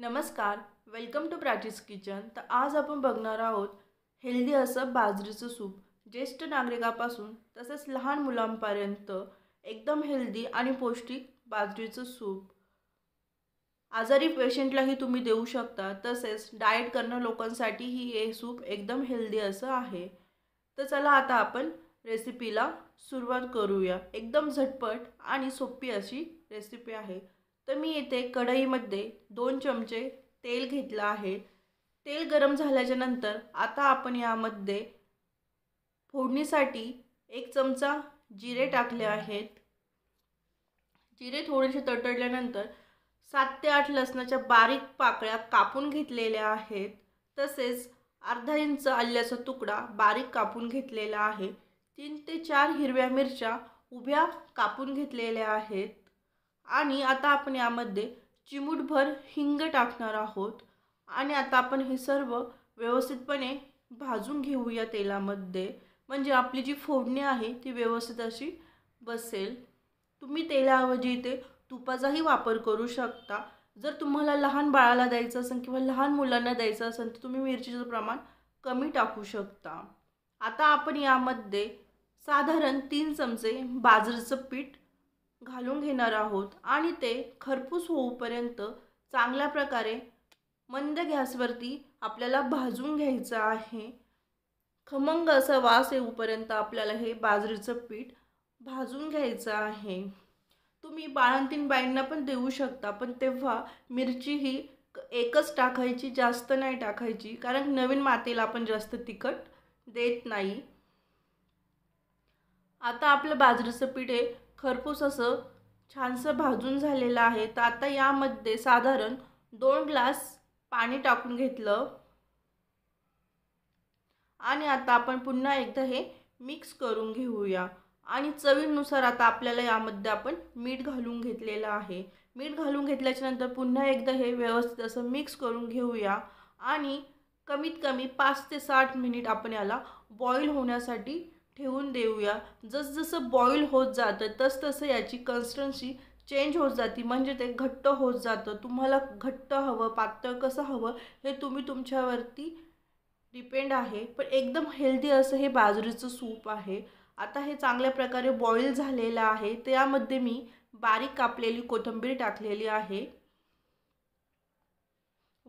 नमस्कार welcome to प्राचीस kitchen तर आज आपण बघणार आहोत हेल्दी असं बाजरीचं सूप ज्येष्ठ नागरिकापासून तसेच लहान मुलांपर्यंत एकदम हेल्दी आणि पौष्टिक बाजरीचं सूप आजारी पेशंटलाही तुम्ही देऊ शकता तसेच डाएट करणं लोकांसाठीही हे सूप एकदम हेल्दी असं आहे तर चला आता आपण रेसिपीला सुरुवात करूया एकदम झटपट आणि सोपी अशी रेसिपी आहे तर मी येथे कढईमध्ये दोन चमचे तेल घेतलं आहे तेल गरम झाल्याच्या नंतर आता आपण यामध्ये फोडणीसाठी एक चमचा जिरे टाकले आहेत जिरे थोडेसे तडतडल्यानंतर सात ते आठ लसणाच्या बारीक पाकळ्या कापून घेतलेल्या आहेत तसेच अर्धा इंच आल्याचा तुकडा बारीक कापून घेतलेला आहे तीन ते चार हिरव्या मिरच्या उभ्या कापून घेतलेल्या आहेत आणि आता आपण यामध्ये चिमूटभर हिंग टाकणार आहोत आणि आता आपण हे सर्व व्यवस्थितपणे भाजून घेऊया तेलामध्ये म्हणजे आपली जी फोडणी आहे ती व्यवस्थित अशी बसेल तुम्ही तेलाऐवजी इथे तुपाचाही वापर करू शकता जर तुम्हाला लहान बाळाला द्यायचं असेल किंवा लहान मुलांना द्यायचं असेल तर तुम्ही मिरचीचं प्रमाण कमी टाकू शकता आता आपण यामध्ये साधारण तीन चमचे बाजरीचं पीठ घालून घेणार आहोत आणि ते खरपूस होऊपर्यंत चांगल्या प्रकारे मंद गॅसवरती आपल्याला भाजून घ्यायचं आहे खमंग असा वास येऊपर्यंत आपल्याला हे बाजरीचं पीठ भाजून घ्यायचं आहे तुम्ही बाळंतीन बाईंना पण देऊ शकता पण तेव्हा मिरची ही एकच टाकायची जास्त नाही टाकायची कारण नवीन मातेला आपण जास्त तिखट देत नाही आता आपलं बाजरीचं पीठ हे खरपूस असं छानसं भाजून झालेलं आहे तर आता यामध्ये साधारण दोन ग्लास पाणी टाकून घेतलं आणि आता आपण पुन्हा एकदा हे मिक्स करून घेऊया आणि चवीनुसार आता आपल्याला यामध्ये आपण मीठ घालून घेतलेलं आहे मीठ घालून घेतल्याच्यानंतर पुन्हा एकदा हे व्यवस्थित असं मिक्स करून घेऊया आणि कमीत कमी पाच ते साठ मिनिट आपण याला बॉईल होण्यासाठी ठेवून देऊया जसजसं बॉईल होत जातं तसतसं याची कन्स्टन्सी चेंज होत जाते म्हणजे ते घट्ट होत जातं तुम्हाला घट्ट हवं पातळ कसं हवं हे तुम्ही तुमच्यावरती डिपेंड आहे पण एकदम हेल्दी असं हे बाजरीचं सूप आहे आता हे चांगल्या प्रकारे बॉईल झालेलं आहे त्यामध्ये मी बारीक कापलेली कोथिंबीर टाकलेली आहे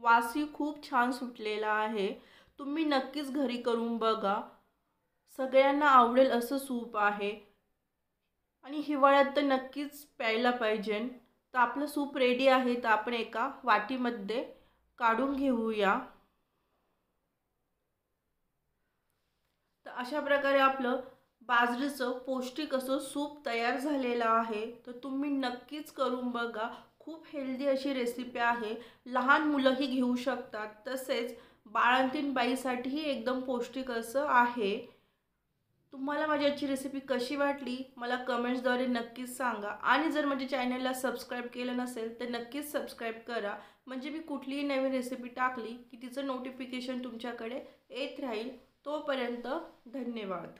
वासी खूप छान सुटलेला आहे तुम्ही नक्कीच घरी करून बघा सगळ्यांना आवडेल असं सूप आहे आणि हिवाळ्यात तर नक्कीच प्यायला पाहिजे तर आपलं सूप रेडी आहे तर आपण एका वाटीमध्ये काढून घेऊया तर अशा प्रकारे आपलं बाजरीचं पौष्टिक असं सूप तयार झालेलं आहे तर तुम्ही नक्कीच करून बघा खूप हेल्दी अशी रेसिपी आहे लहान मुलंही घेऊ शकतात तसेच बाळंतीण बाईसाठीही एकदम पौष्टिक असं आहे तुम्हाला माझी आजची रेसिपी कशी वाटली मला कमेंट्सद्वारे नक्कीच सांगा आणि जर माझ्या चॅनलला सबस्क्राईब केलं नसेल तर नक्कीच सबस्क्राईब करा म्हणजे मी कुठलीही नवीन रेसिपी टाकली की तिचं नोटिफिकेशन तुमच्याकडे येत राहील तोपर्यंत धन्यवाद